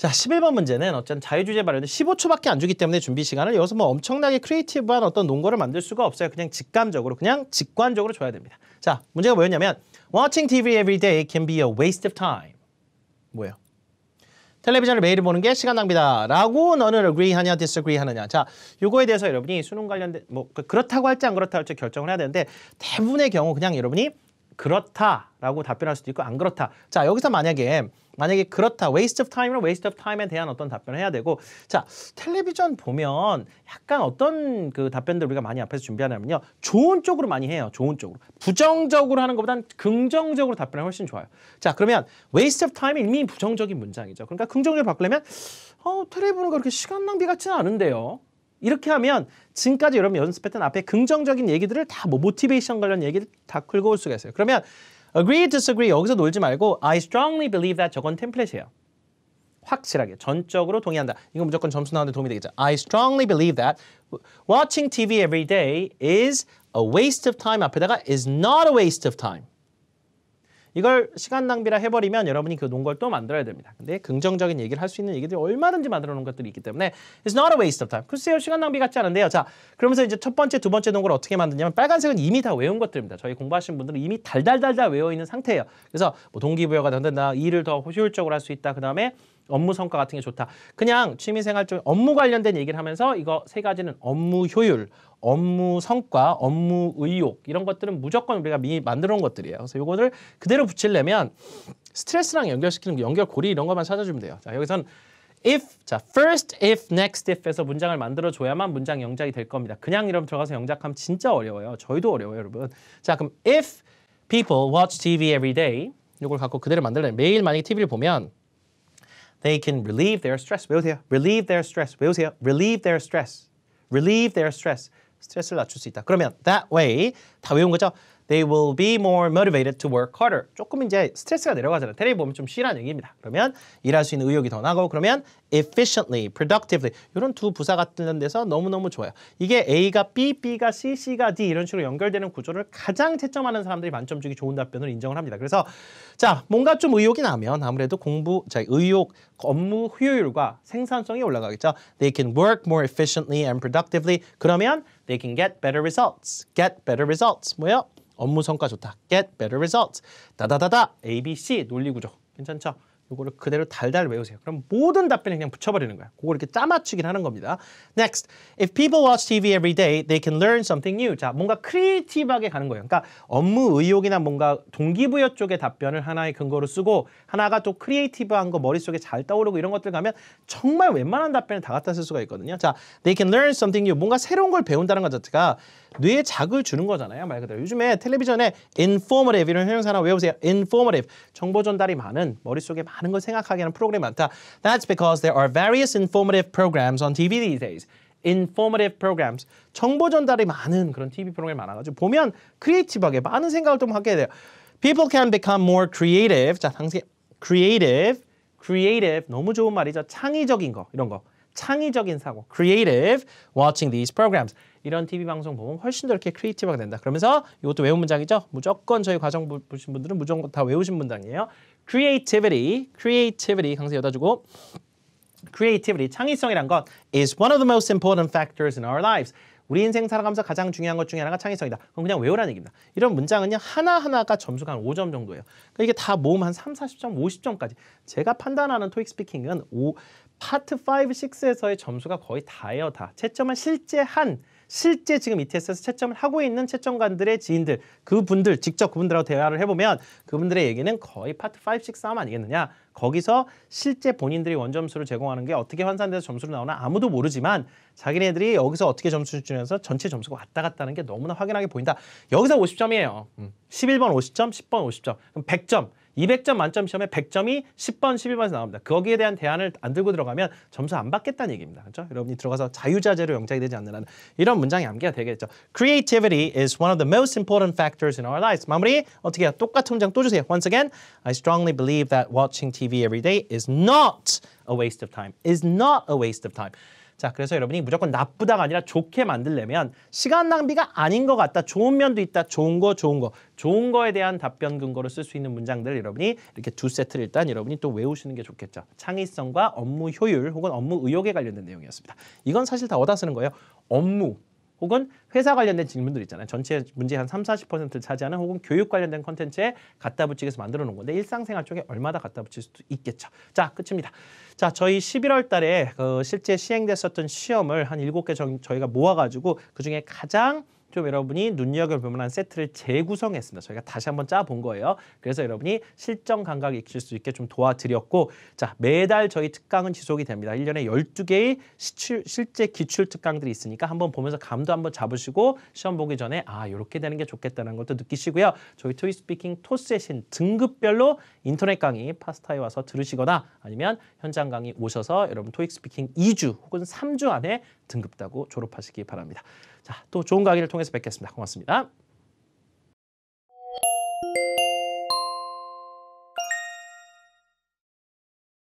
자, 11번 문제는 어쨌든 자유주제 발언은 15초밖에 안 주기 때문에 준비 시간을 여기서 뭐 엄청나게 크리에이티브한 어떤 논거를 만들 수가 없어요. 그냥 직감적으로, 그냥 직관적으로 줘야 됩니다. 자, 문제가 뭐였냐면 Watching TV every day can be a waste of time. 뭐예요? 텔레비전을 매일 보는 게 시간 낭비다. 라고 너는 agree 하냐, disagree 하느냐. 자, 요거에 대해서 여러분이 수능 관련된, 뭐, 그 그렇다고 할지 안 그렇다고 할지 결정을 해야 되는데, 대부분의 경우 그냥 여러분이 그렇다라고 답변할 수도 있고 안 그렇다. 자 여기서 만약에 만약에 그렇다 waste of time은 waste of time에 대한 어떤 답변을 해야 되고 자 텔레비전 보면 약간 어떤 그 답변들 우리가 많이 앞에서 준비하냐면요 좋은 쪽으로 많이 해요 좋은 쪽으로 부정적으로 하는 것보단 긍정적으로 답변을 훨씬 좋아요 자 그러면 waste of time이 이미 부정적인 문장이죠 그러니까 긍정적으로 바꾸려면 어 텔레비전은 그렇게 시간 낭비 같지는 않은데요 이렇게 하면 지금까지 여러분 연습했던 앞에 긍정적인 얘기들을 다뭐 모티베이션 관련 얘기를 다 긁어올 수가 있어요. 그러면 agree, disagree 여기서 놀지 말고 I strongly believe that 저건 템플릿이에요. 확실하게 전적으로 동의한다. 이건 무조건 점수 나오는데 도움이 되겠죠. I strongly believe that watching TV every day is a waste of time 앞에다가 is not a waste of time. 이걸 시간 낭비라 해버리면 여러분이 그 논걸 또 만들어야 됩니다. 근데 긍정적인 얘기를 할 수 있는 얘기들이 얼마든지 만들어 놓은 것들이 있기 때문에 it's not a waste of time. 글쎄요 시간 낭비 같지 않은데요. 자 그러면서 이제 첫 번째 두 번째 논걸 어떻게 만드냐면 빨간색은 이미 다 외운 것들입니다. 저희 공부하신 분들은 이미 달달달달 외워 있는 상태예요. 그래서 뭐 동기부여가 된다, 일을 더 효율적으로 할 수 있다. 그 다음에 업무 성과 같은 게 좋다. 그냥 취미생활 좀 업무 관련된 얘기를 하면서 이거 세 가지는 업무 효율, 업무 성과, 업무 의욕 이런 것들은 무조건 우리가 미리 만들어 놓은 것들이에요. 그래서 이거를 그대로 붙이려면 스트레스랑 연결시키는 게 연결 고리 이런 것만 찾아주면 돼요. 자, 여기선 if 자 first if next if에서 문장을 만들어 줘야만 문장 영작이 될 겁니다. 그냥 이름 들어가서 영작하면 진짜 어려워요. 저희도 어려워요, 여러분. 자, 그럼 if people watch TV every day 이걸 갖고 그대로 만들래. 매일 만약에 TV를 보면 They can relieve their stress, relieve their stress, relieve their stress, relieve their stress, 스트레스를 낮출 수 있다. 그러면 that way 다 외운 거죠? They will be more motivated to work harder. 조금 이제 스트레스가 내려가잖아요. 테레비 보면 좀 쉬라는 얘기입니다. 그러면 일할 수 있는 의욕이 더 나고 그러면 efficiently, productively 이런 두 부사 같은 데서 너무너무 좋아요. 이게 A가 B, B가 C, C가 D 이런 식으로 연결되는 구조를 가장 채점하는 사람들이 만점 주기 좋은 답변을 인정을 합니다. 그래서 자 뭔가 좀 의욕이 나면 아무래도 공부, 자 의욕, 업무 효율과 생산성이 올라가겠죠. They can work more efficiently and productively. 그러면 they can get better results. get better results. 뭐요? 업무 성과 좋다. Get better results. 다다다다. ABC 논리구조. 괜찮죠? 이거를 그대로 달달 외우세요. 그럼 모든 답변을 그냥 붙여버리는 거야. 그걸 이렇게 짜맞추긴 하는 겁니다. Next, if people watch TV every day, they can learn something new. 자, 뭔가 크리에이티브하게 가는 거예요. 그러니까 업무 의욕이나 뭔가 동기부여 쪽의 답변을 하나의 근거로 쓰고 하나가 또 크리에이티브한 거 머릿속에 잘 떠오르고 이런 것들 가면 정말 웬만한 답변을 다 갖다 쓸 수가 있거든요. 자, they can learn something new. 뭔가 새로운 걸 배운다는 것 자체가 뇌에 자극을 주는 거잖아요. 말 그대로. 요즘에 텔레비전에 informative 이런 형용사 하나 외우세요. informative. 정보 전달이 많은 머릿속에 많은 많은 걸 생각하게 하는 프로그램이 많다. That's because there are various informative programs on TV these days. informative programs. 정보 전달이 많은 그런 TV 프로그램이 많아가지고 보면 크리에이티브하게 많은 생각을 좀 하게 돼요. People can become more creative. 자, 당시 creative, creative 너무 좋은 말이죠. 창의적인 거 이런 거. 창의적인 사고, creative, watching these programs. 이런 TV 방송 보면 훨씬 더 이렇게 크리에이티브가 된다. 그러면서 이것도 외운 문장이죠. 무조건 저희 과정 보신 분들은 무조건 다 외우신 문장이에요. creativity, creativity 강세 여다주고 creativity, 창의성이란 것 is one of the most important factors in our lives. 우리 인생 살아가면서 가장 중요한 것 중에 하나가 창의성이다. 그럼 그냥 외우라는 얘기입니다. 이런 문장은요. 하나하나가 점수가 한 5점 정도예요. 그러니까 이게 다 모음 한 3, 40점, 50점까지. 제가 판단하는 토익 스피킹은 5, 파트 5, 6에서의 점수가 거의 다예요. 다. 채점은 실제 한 실제 지금 ETS에서 채점을 하고 있는 채점관들의 지인들 그분들 직접 그분들하고 대화를 해보면 그분들의 얘기는 거의 파트 5, 6 싸움 아니겠느냐 거기서 실제 본인들이 원점수를 제공하는 게 어떻게 환산돼서 점수로 나오나 아무도 모르지만 자기네들이 여기서 어떻게 점수를 주면서 전체 점수가 왔다 갔다 하는 게 너무나 확연하게 보인다 여기서 50점이에요 음. 11번 50점, 10번 50점 그럼 100점 200점 만점 시험에 100점이 10번, 11번에서 나옵니다. 거기에 대한 대안을 안 들고 들어가면 점수 안 받겠다는 얘기입니다. 그렇죠? 여러분이 들어가서 자유자재로 영장이 되지 않는 한 이런 문장이 암기가 되겠죠. Creativity is one of the most important factors in our lives. 마무리 어떻게 해요? 똑같은 문장 또 주세요. Once again, I strongly believe that watching TV every day is not a waste of time. is not a waste of time. 자, 그래서 여러분이 무조건 나쁘다가 아니라 좋게 만들려면 시간 낭비가 아닌 것 같다. 좋은 면도 있다. 좋은 거, 좋은 거. 좋은 거에 대한 답변 근거로 쓸 수 있는 문장들 여러분이 이렇게 두 세트를 일단 여러분이 또 외우시는 게 좋겠죠. 창의성과 업무 효율 혹은 업무 의욕에 관련된 내용이었습니다. 이건 사실 다 얻어 쓰는 거예요. 업무, 혹은 회사 관련된 질문들 있잖아요. 전체 문제 한 3, 40%를 차지하는 혹은 교육 관련된 콘텐츠에 갖다 붙이기 위해서 만들어 놓은 건데 일상생활 쪽에 얼마나 갖다 붙일 수도 있겠죠. 자, 끝입니다. 자, 저희 11월 달에 그 실제 시행됐었던 시험을 한 7개 정, 저희가 모아가지고 그중에 가장 좀 여러분이 눈여겨볼 만한 세트를 재구성했습니다. 저희가 다시 한번 짜본 거예요. 그래서 여러분이 실전 감각 익힐 수 있게 좀 도와드렸고 자 매달 저희 특강은 지속이 됩니다. 일년에 열두 개의 시출, 실제 기출 특강들이 있으니까 한번 보면서 감도 한번 잡으시고 시험 보기 전에 아 이렇게 되는 게 좋겠다는 것도 느끼시고요. 저희 토이스피킹 토스의 신 등급별로 인터넷 강의 파스타에 와서 들으시거나 아니면 현장 강의 오셔서 여러분 토익 스피킹 2주 혹은 3주 안에 등급 따고 졸업하시기 바랍니다. 자, 또 좋은 강의를 통해 통해서 뵙겠습니다. 고맙습니다.